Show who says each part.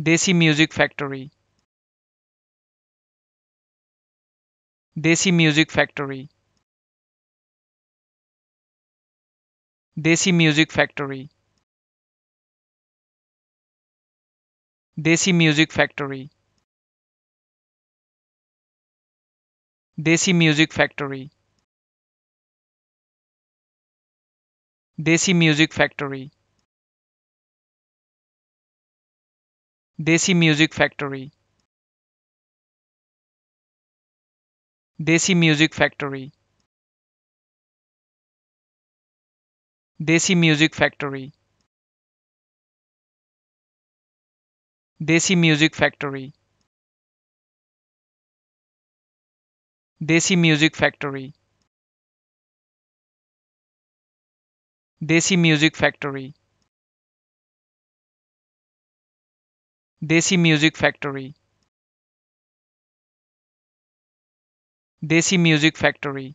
Speaker 1: Desi Music Factory Desi Music Factory Desi Music Factory Desi Music Factory Desi Music Factory Desi Music Factory Desi Music Factory Desi Music Factory Desi Music Factory Desi Music Factory Desi Music Factory Desi Music Factory Desi Music Factory Desi Music Factory